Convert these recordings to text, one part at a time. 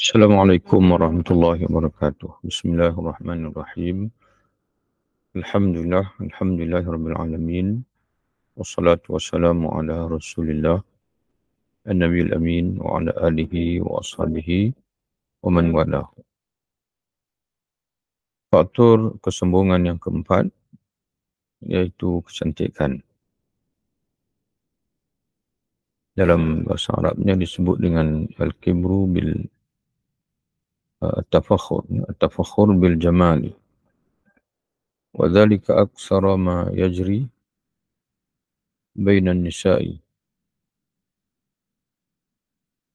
Assalamualaikum warahmatullahi wabarakatuh. Bismillahirrahmanirrahim. Alhamdulillah, alhamdulillah rabbil alamin. Wassalatu wassalamu ala Rasulillah an-nabiyil amin wa ala alihi wa ashabihi wa man wala. Faktor kesembungan yang keempat iaitu kecantikan. dalam bahasa Arabnya disebut dengan al-kibru bil uh, at-tafakhur at-tafakhur bil jamal wa dhalika aktsara ma yajri bainan nisa'i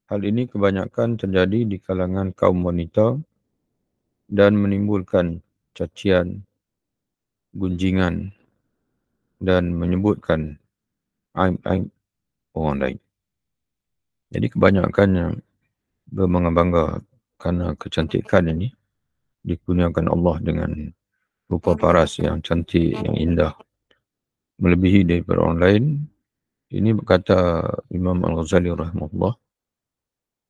Hal ini kebanyakan terjadi di kalangan kaum wanita dan menimbulkan cacian, gunjingan dan menyebutkan aib-aib orang lain. Jadi kebanyakan yang berbangga-bangga kerana kecantikan ini dikurniakan Allah dengan rupa paras yang cantik, yang indah melebihi daripada orang lain ini berkata Imam Al-Ghazali rahmatullah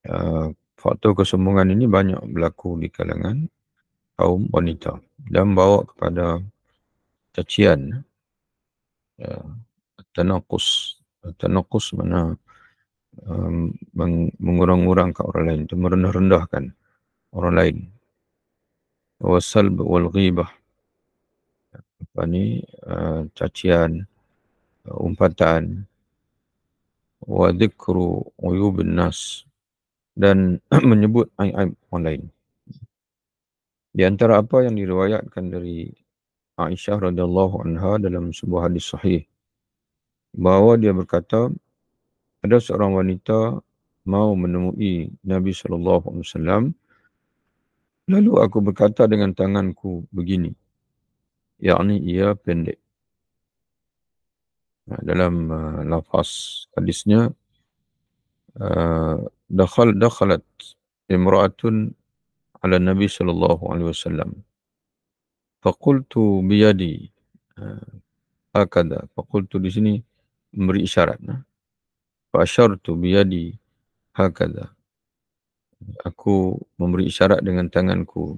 uh, faktor kesombongan ini banyak berlaku di kalangan kaum wanita dan bawa kepada cacian uh, tenakus tenakus mana um, mengurang-urangkan orang lain itu merendah-rendahkan orang lain wasal wal ghibah apa ni uh, cacian uh, eh, umpatan wa dhikru uyub nas dan menyebut aib-aib orang lain di antara apa yang diriwayatkan dari Aisyah radhiyallahu anha dalam sebuah hadis sahih bahawa dia berkata ada seorang wanita mau menemui Nabi sallallahu alaihi wasallam lalu aku berkata dengan tanganku begini yakni ia pendek nah, dalam uh, lafaz hadisnya uh, dakhal uh, dakhalat imra'atun ala Nabi sallallahu alaihi wasallam faqultu biyadi uh, akada faqultu di sini memberi isyarat nah fa'asyartu biyadi hakadha aku memberi isyarat dengan tanganku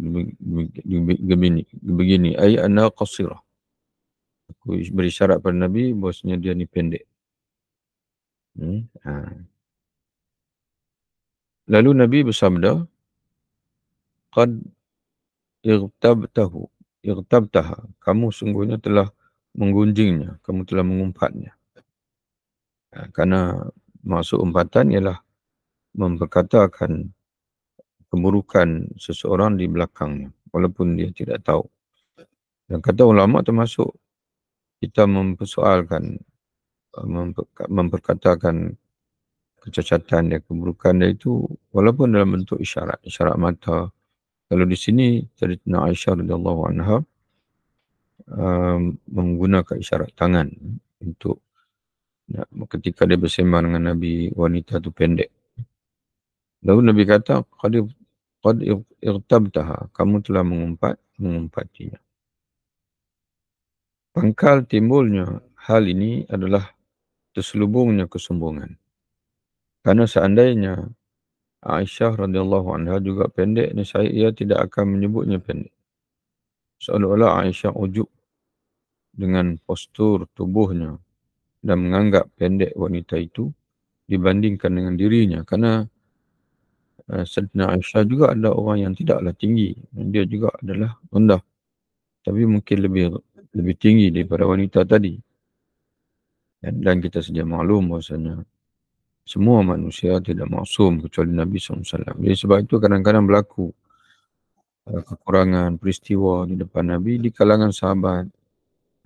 begini begini ay anak qasira aku beri isyarat pada nabi bahasanya dia ni pendek hmm? ha. lalu nabi bersabda qad igtabtahu igtabtaha kamu sungguhnya telah menggunjingnya kamu telah mengumpatnya ha, kerana maksud umpatan ialah memperkatakan keburukan seseorang di belakangnya walaupun dia tidak tahu. Dan kata ulama termasuk kita mempersoalkan memperkatakan kecacatan dia, keburukan dia itu walaupun dalam bentuk isyarat, isyarat mata. Kalau di sini cerita Aisyah radhiyallahu anha um, menggunakan isyarat tangan untuk Ya, ketika dia bersembang dengan Nabi wanita tu pendek. Lalu Nabi kata, Qad qad irtabtaha, kamu telah mengumpat mengumpatinya. Pangkal timbulnya hal ini adalah terselubungnya kesombongan. Karena seandainya Aisyah radhiyallahu anha juga pendek, saya ia tidak akan menyebutnya pendek. Seolah-olah Aisyah ujuk dengan postur tubuhnya dan menganggap pendek wanita itu dibandingkan dengan dirinya karena uh, eh, Saidina Aisyah juga ada orang yang tidaklah tinggi dia juga adalah rendah tapi mungkin lebih lebih tinggi daripada wanita tadi dan, dan kita sedia maklum bahasanya semua manusia tidak maksum kecuali Nabi SAW. Jadi sebab itu kadang-kadang berlaku eh, kekurangan peristiwa di depan Nabi di kalangan sahabat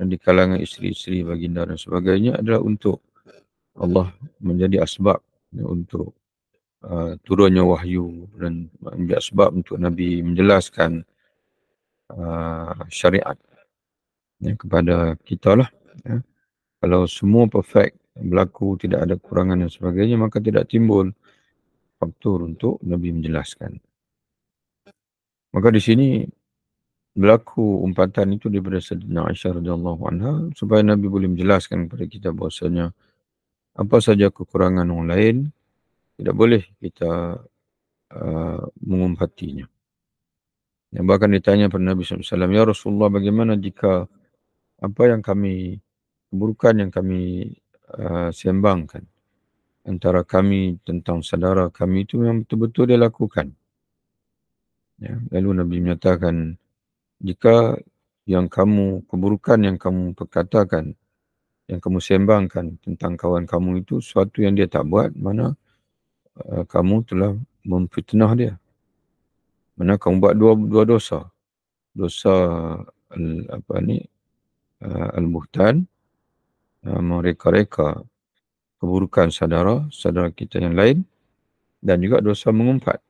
dan di kalangan isteri-isteri baginda dan sebagainya adalah untuk Allah menjadi asbab ya, untuk uh, turunnya wahyu dan menjadi asbab untuk Nabi menjelaskan uh, syariat ya, kepada kita lah. Ya. Kalau semua perfect berlaku, tidak ada kurangan dan sebagainya, maka tidak timbul faktor untuk Nabi menjelaskan. Maka di sini berlaku umpatan itu daripada Saidina Aisyah radhiyallahu anha supaya Nabi boleh menjelaskan kepada kita bahasanya apa saja kekurangan orang lain tidak boleh kita uh, mengumpatinya. Yang bahkan ditanya kepada Nabi SAW, Ya Rasulullah bagaimana jika apa yang kami keburukan yang kami uh, sembangkan antara kami tentang saudara kami itu memang betul-betul dia lakukan. Ya, lalu Nabi menyatakan, jika yang kamu keburukan yang kamu perkatakan yang kamu sembangkan tentang kawan kamu itu suatu yang dia tak buat mana uh, kamu telah memfitnah dia mana kamu buat dua dua dosa dosa al, apa ni uh, al-buhtan uh, mereka-reka keburukan saudara saudara kita yang lain dan juga dosa mengumpat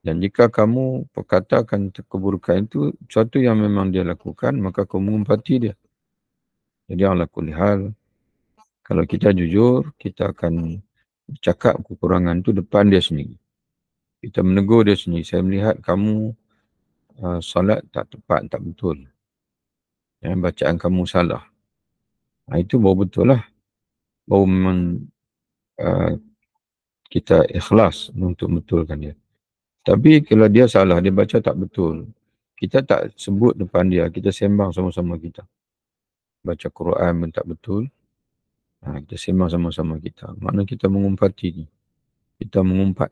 dan jika kamu perkatakan keburukan itu, suatu yang memang dia lakukan, maka kamu mengumpati dia. Jadi Allah kulihal, kalau kita jujur, kita akan cakap kekurangan itu depan dia sendiri. Kita menegur dia sendiri. Saya melihat kamu uh, salat tak tepat, tak betul. Ya, bacaan kamu salah. Nah, ha, itu baru betul lah. Baru memang uh, kita ikhlas untuk betulkan dia. Ya. Tapi kalau dia salah, dia baca tak betul. Kita tak sebut depan dia, kita sembang sama-sama kita. Baca Quran pun tak betul. Ha, kita sembang sama-sama kita. Maknanya kita mengumpat ini Kita mengumpat.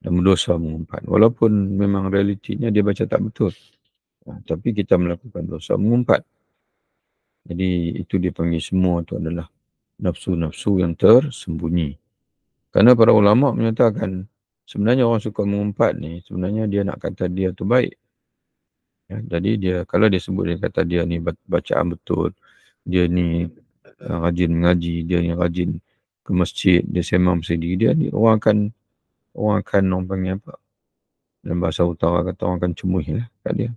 Dan berdosa mengumpat. Walaupun memang realitinya dia baca tak betul. Ha, tapi kita melakukan dosa mengumpat. Jadi itu dia panggil semua itu adalah nafsu-nafsu yang tersembunyi. karena para ulama menyatakan sebenarnya orang suka mengumpat ni sebenarnya dia nak kata dia tu baik ya, jadi dia kalau dia sebut dia kata dia ni bacaan betul dia ni eh, rajin mengaji dia ni rajin ke masjid dia semam sendiri dia ni orang akan orang akan orang panggil apa dalam bahasa utara kata orang akan cemuh lah kat dia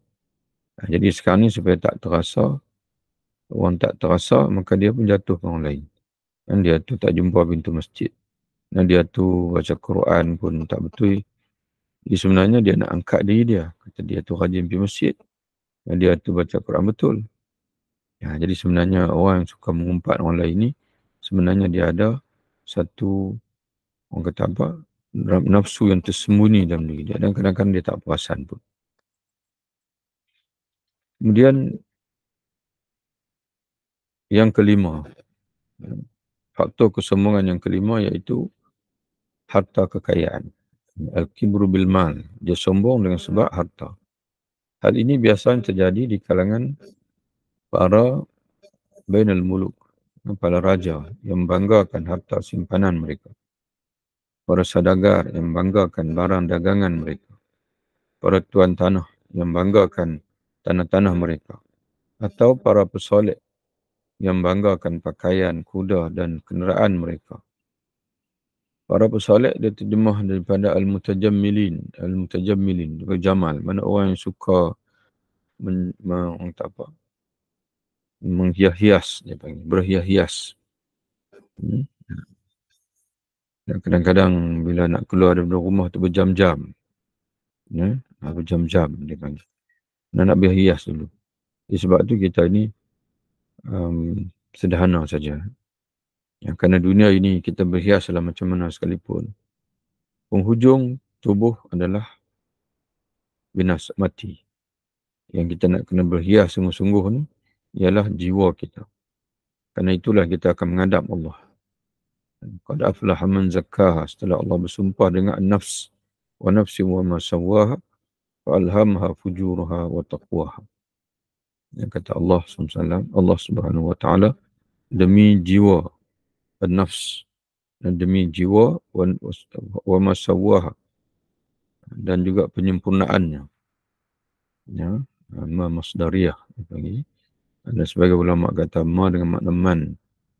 nah, ha, jadi sekarang ni supaya tak terasa orang tak terasa maka dia pun jatuh orang lain Dan dia tu tak jumpa pintu masjid dan dia tu baca Quran pun tak betul. Dia sebenarnya dia nak angkat diri dia. Kata dia tu rajin pergi masjid. Dan dia tu baca Quran betul. Ya, jadi sebenarnya orang yang suka mengumpat orang lain ni sebenarnya dia ada satu orang kata apa nafsu yang tersembunyi dalam diri dia dan kadang-kadang dia tak puasan pun. Kemudian yang kelima faktor kesombongan yang kelima iaitu harta kekayaan. Al-kibru bil mal, dia sombong dengan sebab harta. Hal ini biasanya terjadi di kalangan para bainal muluk, para raja yang banggakan harta simpanan mereka. Para sadagar yang banggakan barang dagangan mereka. Para tuan tanah yang banggakan tanah-tanah mereka. Atau para pesolek yang banggakan pakaian, kuda dan kenderaan mereka para pesolek dia terjemah daripada al-mutajammilin al-mutajammilin juga jamal mana orang yang suka men, men, apa menghias-hias dia panggil berhias-hias hmm? kadang-kadang bila nak keluar dari rumah tu berjam-jam ya yeah? Ha, berjam-jam dia panggil dan nak berhias dulu sebab tu kita ni um, sederhana saja Ya, kerana dunia ini kita berhiaslah macam mana sekalipun. Penghujung tubuh adalah binas mati. Yang kita nak kena berhias sungguh-sungguh ni ialah jiwa kita. Kerana itulah kita akan menghadap Allah. Qad aflah man zakkaha setelah Allah bersumpah dengan nafs wa nafsi wa ma sawaha fa alhamha fujurha wa taqwaha. Yang kata Allah SWT, Allah Subhanahu wa taala demi jiwa nafs dan demi jiwa wa masawah dan juga penyempurnaannya ya ma masdariyah lagi ada sebagai ulama kata ma dengan makna man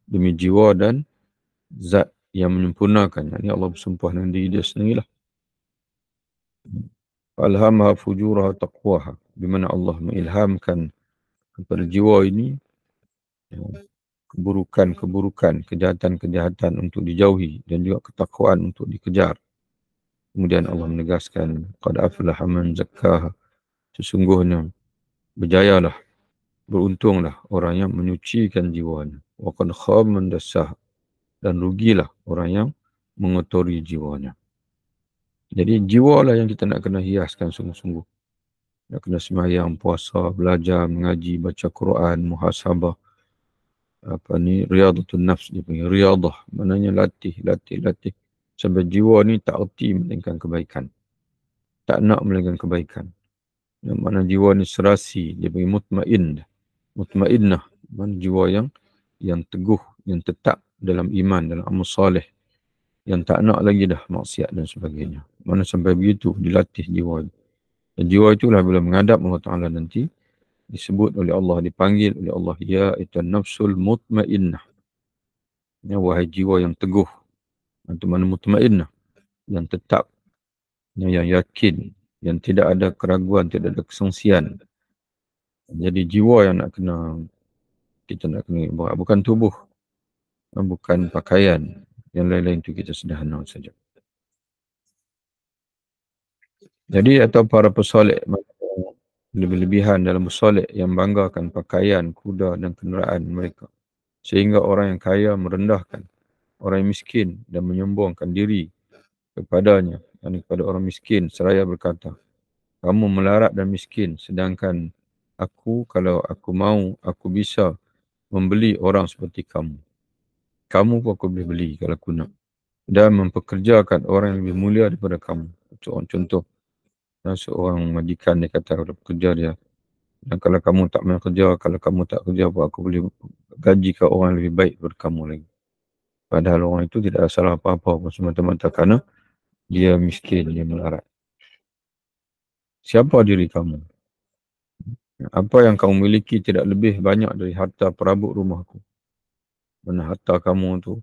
demi jiwa dan zat yang menyempurnakan yakni Allah bersumpah dengan diri dia sendirilah alhamha fujuraha taqwaha di mana Allah mengilhamkan kepada jiwa ini ya, keburukan-keburukan, kejahatan-kejahatan untuk dijauhi dan juga ketakwaan untuk dikejar. Kemudian Allah menegaskan qad aflaha man zakkah sesungguhnya berjayalah beruntunglah orang yang menyucikan jiwanya wa qad khaba man dasah dan rugilah orang yang mengotori jiwanya. Jadi jiwa lah yang kita nak kena hiaskan sungguh-sungguh. Nak kena semayang, puasa, belajar, mengaji, baca Quran, muhasabah apa ni riyadatun nafs dia punya riyadah maknanya latih latih latih Sebab jiwa ni tak erti melainkan kebaikan tak nak melainkan kebaikan yang mana jiwa ni serasi dia punya mutmain mutmainnah mana jiwa yang yang teguh yang tetap dalam iman dalam amal soleh yang tak nak lagi dah maksiat dan sebagainya mana sampai begitu dilatih jiwa dan jiwa itulah bila menghadap Allah Ta'ala nanti disebut oleh Allah dipanggil oleh Allah ya itu nafsul mutmainnah ya wahai jiwa yang teguh antum mana mutmainnah yang tetap ya, yang yakin yang tidak ada keraguan tidak ada kesengsian jadi jiwa yang nak kena kita nak kena bukan tubuh eh, bukan pakaian yang lain-lain tu kita sederhana saja jadi atau para pesolek lebih-lebihan dalam bersolek yang banggakan pakaian, kuda dan kenderaan mereka. Sehingga orang yang kaya merendahkan orang yang miskin dan menyombongkan diri kepadanya dan kepada orang miskin seraya berkata, kamu melarat dan miskin sedangkan aku kalau aku mau aku bisa membeli orang seperti kamu. Kamu pun aku boleh beli kalau aku nak. Dan memperkerjakan orang yang lebih mulia daripada kamu. contoh dan lah, seorang majikan dia kata kalau pekerja dia. Dan kalau kamu tak mahu kerja, kalau kamu tak kerja, buat aku boleh gaji ke orang lebih baik daripada kamu lagi. Padahal orang itu tidak ada salah apa-apa pun semata-mata kerana dia miskin, dia melarat. Siapa diri kamu? Apa yang kamu miliki tidak lebih banyak dari harta perabot rumahku. Mana harta kamu tu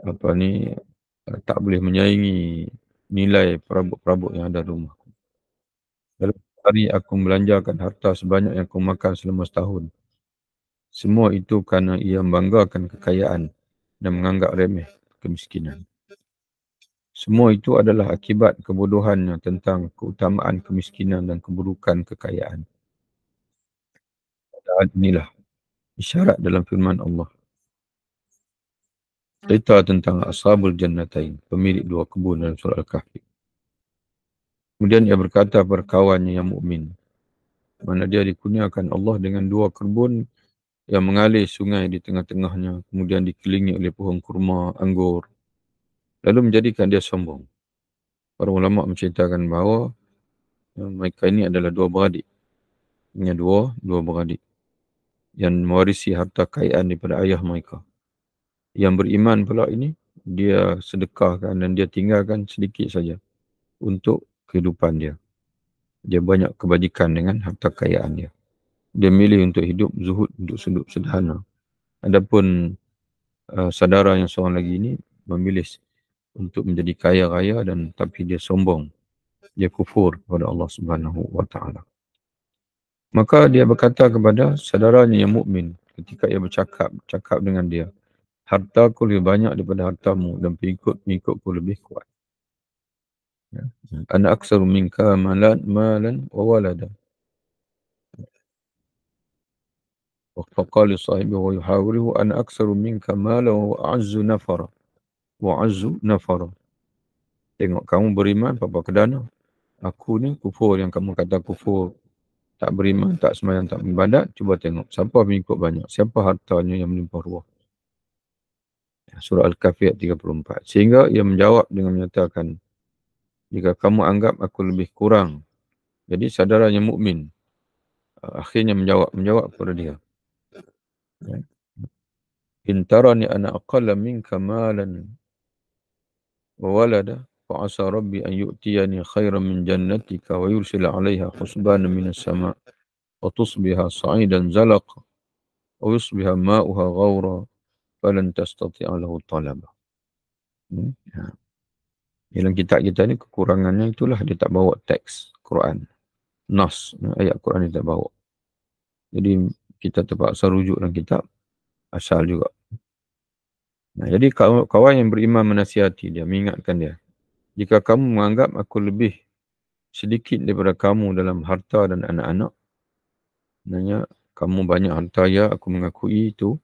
apa ni tak boleh menyaingi nilai perabot-perabot yang ada rumah. Dalam hari aku membelanjakan harta sebanyak yang aku makan selama setahun. Semua itu kerana ia membanggakan kekayaan dan menganggap remeh kemiskinan. Semua itu adalah akibat kebodohannya tentang keutamaan kemiskinan dan keburukan kekayaan. Dan inilah isyarat dalam firman Allah. Cerita tentang Ashabul Jannatain, pemilik dua kebun dalam surah Al-Kahfi. Kemudian ia berkata berkawannya yang mukmin. Mana dia dikurniakan Allah dengan dua kerbun yang mengalir sungai di tengah-tengahnya. Kemudian dikelilingi oleh pohon kurma, anggur. Lalu menjadikan dia sombong. Para ulama menceritakan bahawa eh, mereka ini adalah dua beradik. Ini dua, dua beradik. Yang mewarisi harta kekayaan daripada ayah mereka. Yang beriman pula ini, dia sedekahkan dan dia tinggalkan sedikit saja. Untuk kehidupan dia. Dia banyak kebajikan dengan harta kekayaan dia. Dia milih untuk hidup zuhud untuk hidup sederhana. Adapun uh, saudara yang seorang lagi ini memilih untuk menjadi kaya raya dan tapi dia sombong. Dia kufur kepada Allah Subhanahu wa taala. Maka dia berkata kepada saudaranya yang mukmin ketika ia bercakap cakap dengan dia, "Hartaku lebih banyak daripada hartamu dan pengikut-pengikutku lebih kuat." Ya. Anak aksaru minka malan malan wa walada. Faqala sahibi wa yuhawiruhu Anak aksaru minka malan wa nafara. Wa nafara. Tengok kamu beriman apa kedana? Aku ni kufur yang kamu kata kufur. Tak beriman, tak semayang, tak beribadat. Cuba tengok siapa mengikut banyak. Siapa hartanya yang melimpah ruah. Ya, surah Al-Kafir 34. Sehingga ia menjawab dengan menyatakan jika kamu anggap aku lebih kurang. Jadi saudaranya mukmin uh, akhirnya menjawab menjawab kepada dia. Ya. Intarani ana aqalla minka malan wa walada fa asa rabbi an yu'tiyani khairan min jannatika wa yursila 'alayha husbanan min as-sama' wa tusbiha sa'idan zalaq wa yusbiha ma'uha ghawra falan tastati'a lahu talaba. Hmm? Ya dalam kitab kita ni kekurangannya itulah dia tak bawa teks Quran nas ayat Quran dia tak bawa jadi kita terpaksa rujuk dalam kitab asal juga nah, jadi kawan yang beriman menasihati dia mengingatkan dia jika kamu menganggap aku lebih sedikit daripada kamu dalam harta dan anak-anak nanya kamu banyak harta ya aku mengakui itu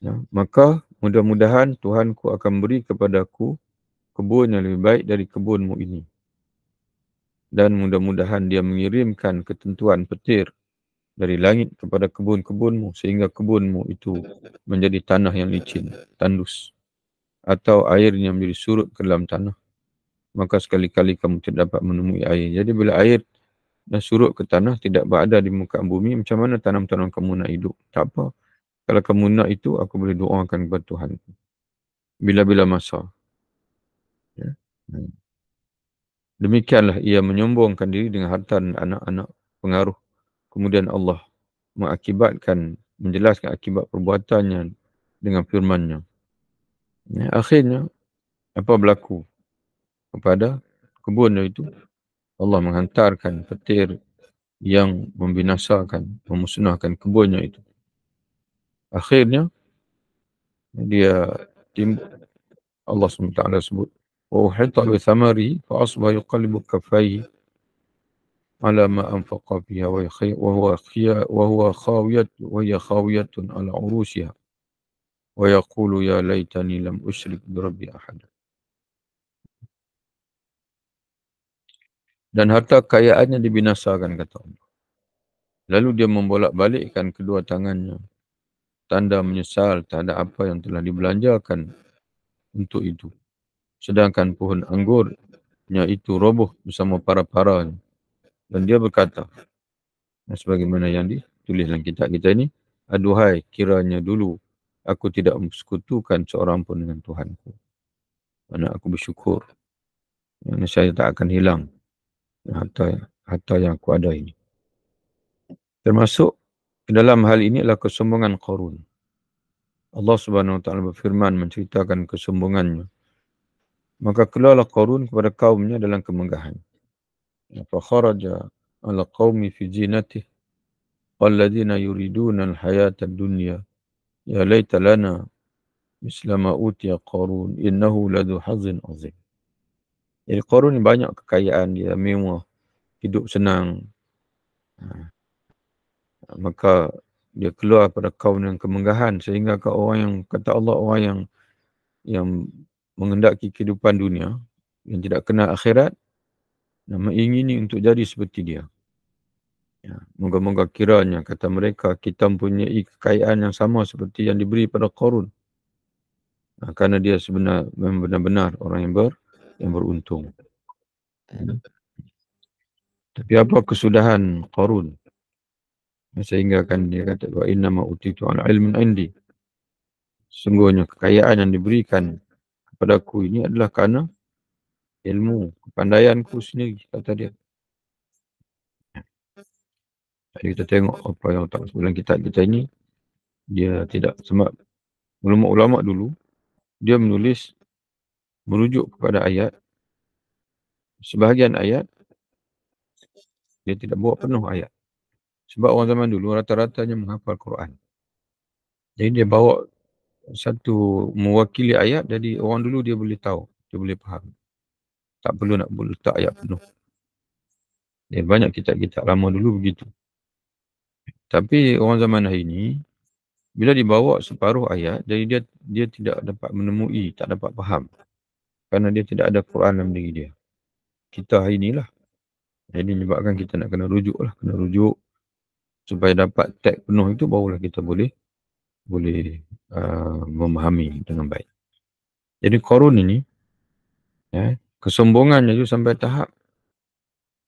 ya, maka mudah-mudahan Tuhanku akan beri kepadaku aku kebun yang lebih baik dari kebunmu ini. Dan mudah-mudahan dia mengirimkan ketentuan petir dari langit kepada kebun-kebunmu sehingga kebunmu itu menjadi tanah yang licin, tandus atau airnya menjadi surut ke dalam tanah maka sekali-kali kamu tidak dapat menemui air. Jadi bila air dah surut ke tanah tidak berada di muka bumi macam mana tanam-tanam kamu nak hidup? Tak apa. Kalau kamu nak itu aku boleh doakan kepada Tuhan. Bila-bila masa. Hmm. Demikianlah ia menyombongkan diri dengan harta dan anak-anak pengaruh. Kemudian Allah mengakibatkan, menjelaskan akibat perbuatannya dengan firmannya. Ya, akhirnya, apa berlaku kepada kebun itu? Allah menghantarkan petir yang membinasakan, memusnahkan kebunnya itu. Akhirnya, dia tim Allah SWT sebut وأحيط بثمره فأصبح يقلب كفيه على ما أنفق فيها وهو خي وهو خاوية وهي خاوية على عروشها ويقول يا ليتني لم أشرك بربي أحدا dan harta kayaannya dibinasakan kata Allah. Lalu dia membolak-balikkan kedua tangannya. Tanda menyesal terhadap apa yang telah dibelanjakan untuk itu sedangkan pohon anggurnya itu roboh bersama para-paranya. Dan dia berkata, dan sebagaimana yang ditulis dalam kitab kita ini, aduhai kiranya dulu aku tidak mempersekutukan seorang pun dengan Tuhanku. Karena aku bersyukur dan saya tak akan hilang harta, harta yang aku ada ini. Termasuk ke dalam hal ini adalah kesombongan korun. Allah Subhanahu Wa Taala berfirman menceritakan kesombongannya maka keluarlah Qarun kepada kaumnya dalam kemegahan. Fa kharaja ala qaumi fi jinati alladziina yuriduna al-hayata ad-dunya ya laita lana misla ma utiya Qarun innahu ladhu hazin azim. Jadi Qarun ni banyak kekayaan dia mewah, hidup senang. Ha. Maka dia keluar pada kaum yang kemegahan sehingga ke orang yang kata Allah orang yang yang mengendaki kehidupan dunia yang tidak kenal akhirat dan mengingini untuk jadi seperti dia. Ya, moga-moga kiranya kata mereka kita mempunyai kekayaan yang sama seperti yang diberi pada Korun. Ha, karena dia sebenar benar-benar orang yang ber yang beruntung. Ya. Tapi apa kesudahan Korun Sehingga kan dia kata wa inna ma utitu al ilmin indi. Sungguhnya kekayaan yang diberikan kepada aku ini adalah kerana ilmu, kepandaianku sendiri kata dia. Jadi kita tengok apa yang tak sebulan kita kita ini dia tidak semak ulama-ulama dulu dia menulis merujuk kepada ayat sebahagian ayat dia tidak bawa penuh ayat sebab orang zaman dulu rata-ratanya menghafal Quran jadi dia bawa satu mewakili ayat jadi orang dulu dia boleh tahu dia boleh faham tak perlu nak letak ayat penuh dia eh, banyak kita kita lama dulu begitu tapi orang zaman hari ini bila dibawa separuh ayat jadi dia dia tidak dapat menemui tak dapat faham kerana dia tidak ada Quran dalam diri dia kita hari inilah jadi menyebabkan kita nak kena rujuk lah kena rujuk supaya dapat tag penuh itu barulah kita boleh boleh uh, memahami dengan baik. Jadi korun ini ya, kesombongannya itu sampai tahap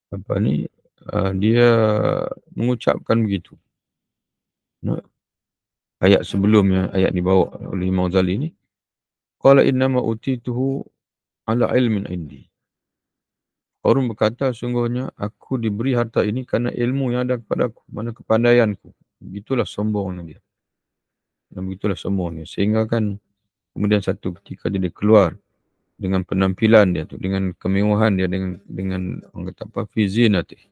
apa ni uh, dia mengucapkan begitu. No? Ayat sebelumnya ayat dibawa oleh Imam Zali ini inna ma'uti tuh, ala ilmin indi. Korun berkata sungguhnya aku diberi harta ini karena ilmu yang ada kepada aku, mana kepandaianku. Itulah sombongnya dia dan begitulah semuanya sehingga kan kemudian satu ketika dia keluar dengan penampilan dia tu dengan kemewahan dia dengan dengan orang kata apa fizinati lah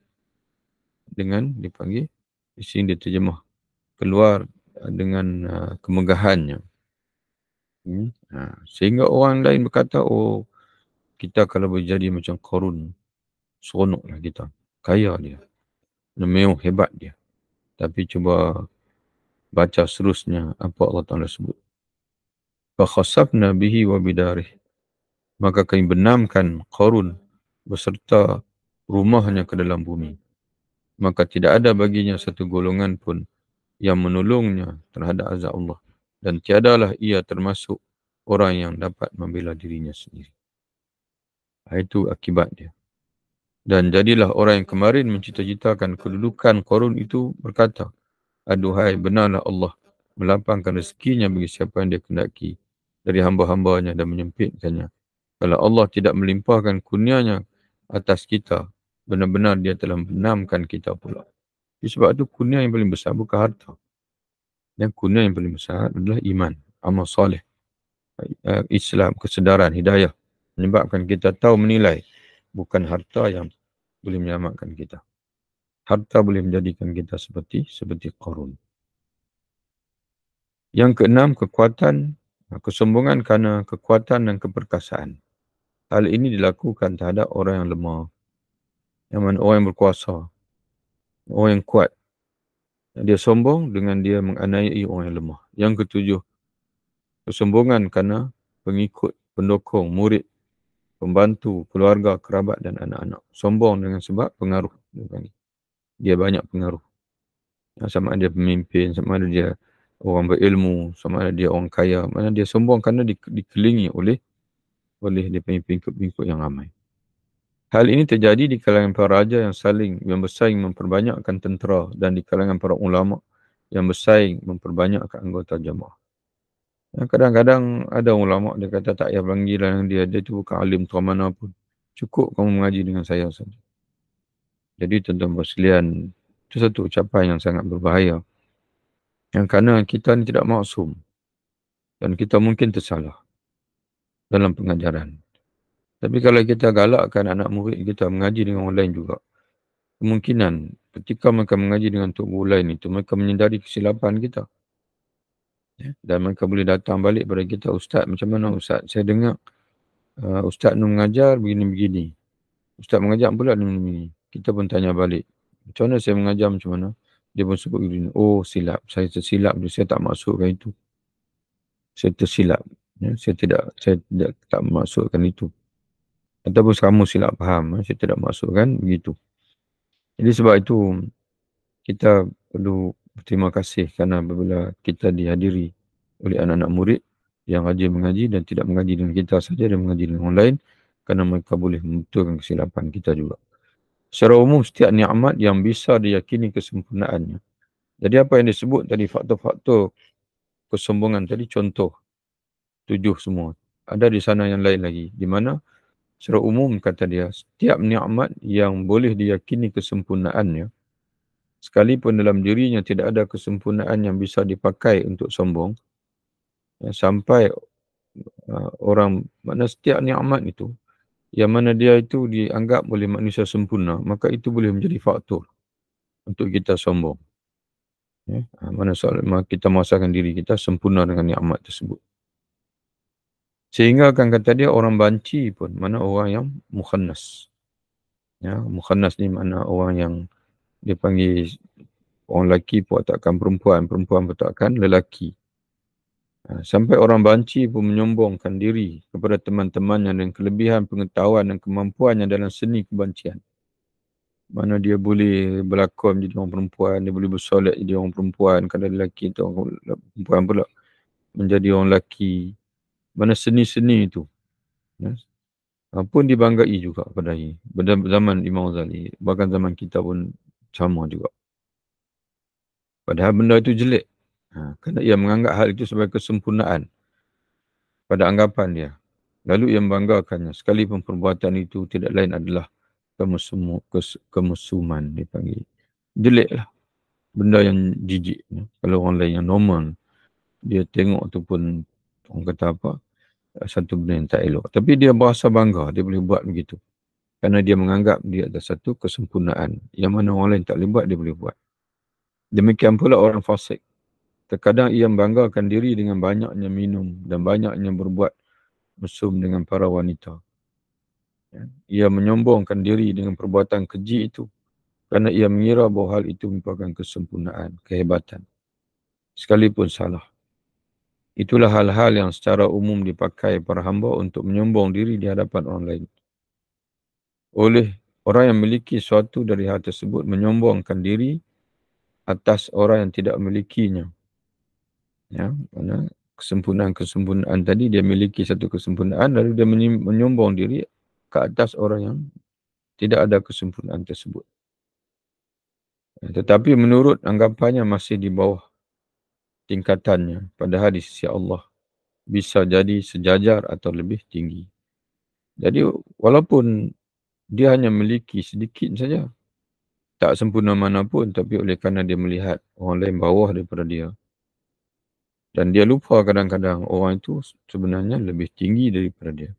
dengan dipanggil isi dia terjemah keluar eh, dengan uh, kemegahannya hmm. ha. sehingga orang lain berkata oh kita kalau berjadi macam korun seronoklah kita kaya dia mewah hebat dia tapi cuba baca seterusnya apa Allah Ta'ala sebut. Fakhasafna bihi wa bidarih. Maka kami benamkan korun beserta rumahnya ke dalam bumi. Maka tidak ada baginya satu golongan pun yang menolongnya terhadap azab Allah. Dan tiadalah ia termasuk orang yang dapat membela dirinya sendiri. Ah, itu akibat dia. Dan jadilah orang yang kemarin mencita-citakan kedudukan korun itu berkata, Aduhai benarlah Allah melapangkan rezekinya bagi siapa yang dia kendaki dari hamba-hambanya dan menyempitkannya. Kalau Allah tidak melimpahkan kurnianya atas kita, benar-benar dia telah menamkan kita pula. Sebab itu kurnia yang paling besar bukan harta. yang kurnia yang paling besar adalah iman, amal soleh, eh, Islam, kesedaran, hidayah. Menyebabkan kita tahu menilai bukan harta yang boleh menyelamatkan kita harta boleh menjadikan kita seperti seperti korun. Yang keenam, kekuatan, ha, kesombongan kerana kekuatan dan keperkasaan. Hal ini dilakukan terhadap orang yang lemah. Yang mana orang yang berkuasa. Orang yang kuat. Dia sombong dengan dia menganiayai orang yang lemah. Yang ketujuh, kesombongan kerana pengikut, pendukung, murid, pembantu, keluarga, kerabat dan anak-anak. Sombong dengan sebab pengaruh. Dengan dia banyak pengaruh. Ya, sama ada pemimpin, sama ada dia orang berilmu, sama ada dia orang kaya. Mana dia sombong kerana di, dikelilingi oleh oleh dia punya pengikut-pengikut yang ramai. Hal ini terjadi di kalangan para raja yang saling yang bersaing memperbanyakkan tentera dan di kalangan para ulama yang bersaing memperbanyakkan anggota jemaah. Ya, kadang-kadang ada ulama dia kata tak payah panggil lah, dia, dia tu bukan alim tuan mana pun. Cukup kamu mengaji dengan saya saja. Jadi tuan-tuan muslimin, itu satu ucapan yang sangat berbahaya. Yang kerana kita ni tidak maksum dan kita mungkin tersalah dalam pengajaran. Tapi kalau kita galakkan anak murid kita mengaji dengan orang lain juga, kemungkinan ketika mereka mengaji dengan tok guru lain itu mereka menyedari kesilapan kita. Ya, dan mereka boleh datang balik kepada kita, Ustaz macam mana Ustaz? Saya dengar uh, Ustaz ni mengajar begini-begini. Ustaz mengajar pula ni begini. -begini kita pun tanya balik. Macam mana saya mengajar macam mana? Dia pun sebut begini. Oh silap. Saya tersilap. Saya tak maksudkan itu. Saya tersilap. Ya, saya tidak saya tidak tak masukkan itu. Ataupun kamu silap faham. Ya, saya tidak masukkan begitu. Jadi sebab itu kita perlu berterima kasih kerana bila kita dihadiri oleh anak-anak murid yang rajin mengaji dan tidak mengaji dengan kita saja dan mengaji dengan orang lain kerana mereka boleh membetulkan kesilapan kita juga secara umum setiap nikmat yang bisa diyakini kesempurnaannya. Jadi apa yang disebut tadi faktor-faktor kesombongan tadi contoh tujuh semua. Ada di sana yang lain lagi di mana secara umum kata dia setiap nikmat yang boleh diyakini kesempurnaannya sekalipun dalam dirinya tidak ada kesempurnaan yang bisa dipakai untuk sombong eh, sampai uh, orang mana setiap nikmat itu yang mana dia itu dianggap oleh manusia sempurna, maka itu boleh menjadi faktor untuk kita sombong. Ya, ha, mana soal kita masakan diri kita sempurna dengan nikmat tersebut. Sehingga akan kata dia orang banci pun, mana orang yang mukhanas, Ya, mukhannas ni mana orang yang dia panggil orang lelaki pun takkan perempuan, perempuan pun takkan lelaki. Ah, sampai orang banci pun menyombongkan diri kepada teman-temannya dengan kelebihan pengetahuan dan kemampuannya dalam seni kebancian. Mana dia boleh berlakon jadi orang perempuan, dia boleh bersolat jadi orang perempuan, kadang lelaki itu orang perempuan pula menjadi orang lelaki. Mana seni-seni itu. Yes. Ya. Pun dibanggai juga pada ini. zaman Imam Ghazali, bahkan zaman kita pun sama juga. Padahal benda itu jelek. Ha, kerana ia menganggap hal itu sebagai kesempurnaan pada anggapan dia. Lalu ia membanggakannya. Sekalipun perbuatan itu tidak lain adalah kemusumu, kes, kemusuman dipanggil. Jelek lah. Benda yang jijik. Ya. Kalau orang lain yang normal, dia tengok tu pun orang kata apa, eh, satu benda yang tak elok. Tapi dia berasa bangga dia boleh buat begitu. Kerana dia menganggap dia ada satu kesempurnaan. Yang mana orang lain tak boleh buat, dia boleh buat. Demikian pula orang fasik. Terkadang ia membanggakan diri dengan banyaknya minum dan banyaknya berbuat mesum dengan para wanita. Ya, ia menyombongkan diri dengan perbuatan keji itu kerana ia mengira bahawa hal itu merupakan kesempurnaan, kehebatan. Sekalipun salah. Itulah hal-hal yang secara umum dipakai para hamba untuk menyombong diri di hadapan orang lain. Oleh orang yang memiliki suatu dari hal tersebut menyombongkan diri atas orang yang tidak memilikinya ya mana kesempurnaan-kesempurnaan tadi dia miliki satu kesempurnaan lalu dia menyombong diri ke atas orang yang tidak ada kesempurnaan tersebut ya, tetapi menurut anggapannya masih di bawah tingkatannya padahal di sisi Allah bisa jadi sejajar atau lebih tinggi jadi walaupun dia hanya memiliki sedikit saja tak sempurna mana pun tapi oleh kerana dia melihat orang lain bawah daripada dia dan dia lupa kadang-kadang orang itu sebenarnya lebih tinggi daripada dia.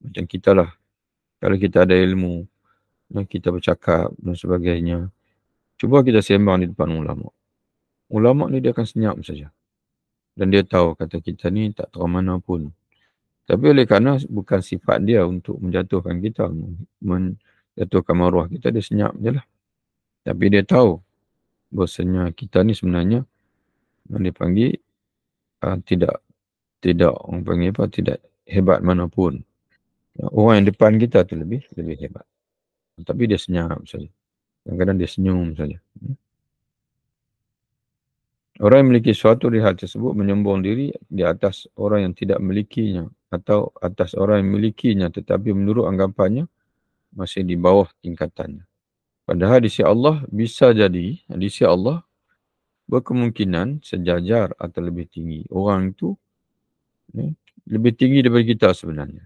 Macam kita lah. Kalau kita ada ilmu, kita bercakap dan sebagainya. Cuba kita sembang di depan ulama. Ulama ni dia akan senyap saja. Dan dia tahu kata kita ni tak tahu mana pun. Tapi oleh kerana bukan sifat dia untuk menjatuhkan kita. Menjatuhkan maruah kita, dia senyap je lah. Tapi dia tahu bahasanya kita ni sebenarnya yang dia panggil uh, tidak tidak orang panggil apa tidak hebat manapun ya, orang yang depan kita tu lebih lebih hebat tapi dia senyap saja kadang-kadang dia senyum saja hmm. orang yang memiliki suatu rihal tersebut menyombong diri di atas orang yang tidak memilikinya atau atas orang yang memilikinya tetapi menurut anggapannya masih di bawah tingkatannya padahal di sisi Allah bisa jadi di sisi Allah berkemungkinan sejajar atau lebih tinggi. Orang itu ya, lebih tinggi daripada kita sebenarnya.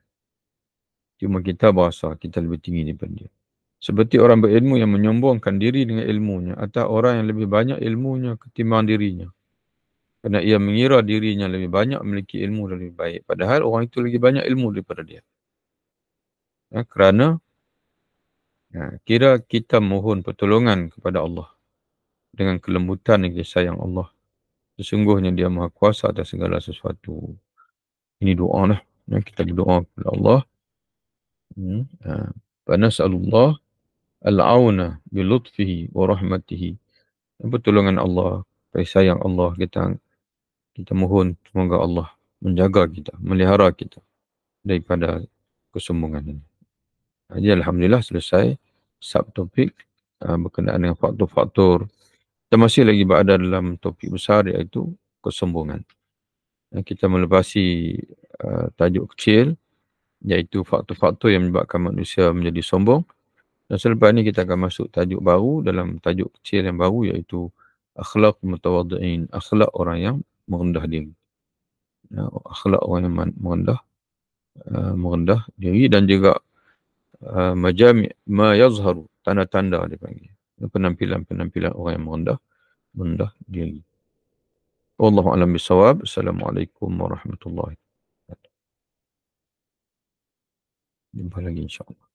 Cuma kita berasa kita lebih tinggi daripada dia. Seperti orang berilmu yang menyombongkan diri dengan ilmunya atau orang yang lebih banyak ilmunya ketimbang dirinya. Kerana ia mengira dirinya lebih banyak memiliki ilmu dan lebih baik. Padahal orang itu lebih banyak ilmu daripada dia. Ya, kerana ya, kira kita mohon pertolongan kepada Allah dengan kelembutan yang kasih sayang Allah. Sesungguhnya dia maha kuasa atas segala sesuatu. Ini doa lah. Ya, kita berdoa kepada Allah. Fanas'alullah hmm. Ah, al-auna bilutfihi wa rahmatihi. Pertolongan Allah, kasih sayang Allah kita kita mohon semoga Allah menjaga kita, melihara kita daripada kesombongan ini. Jadi Alhamdulillah selesai subtopik uh, ah, berkenaan dengan faktor-faktor kita masih lagi berada dalam topik besar iaitu kesombongan. Kita melepasi uh, tajuk kecil iaitu faktor-faktor yang menyebabkan manusia menjadi sombong. Dan selepas ini kita akan masuk tajuk baru dalam tajuk kecil yang baru iaitu akhlak mutawadu'in, akhlak orang yang merendah diri. Ya, akhlak orang yang merendah, uh, merendah diri dan juga uh, majami, ma yazharu, tanda-tanda dia panggil penampilan-penampilan orang yang merendah rendah diri. Wallahu alam bisawab. Assalamualaikum warahmatullahi wabarakatuh. Jumpa lagi insya-Allah.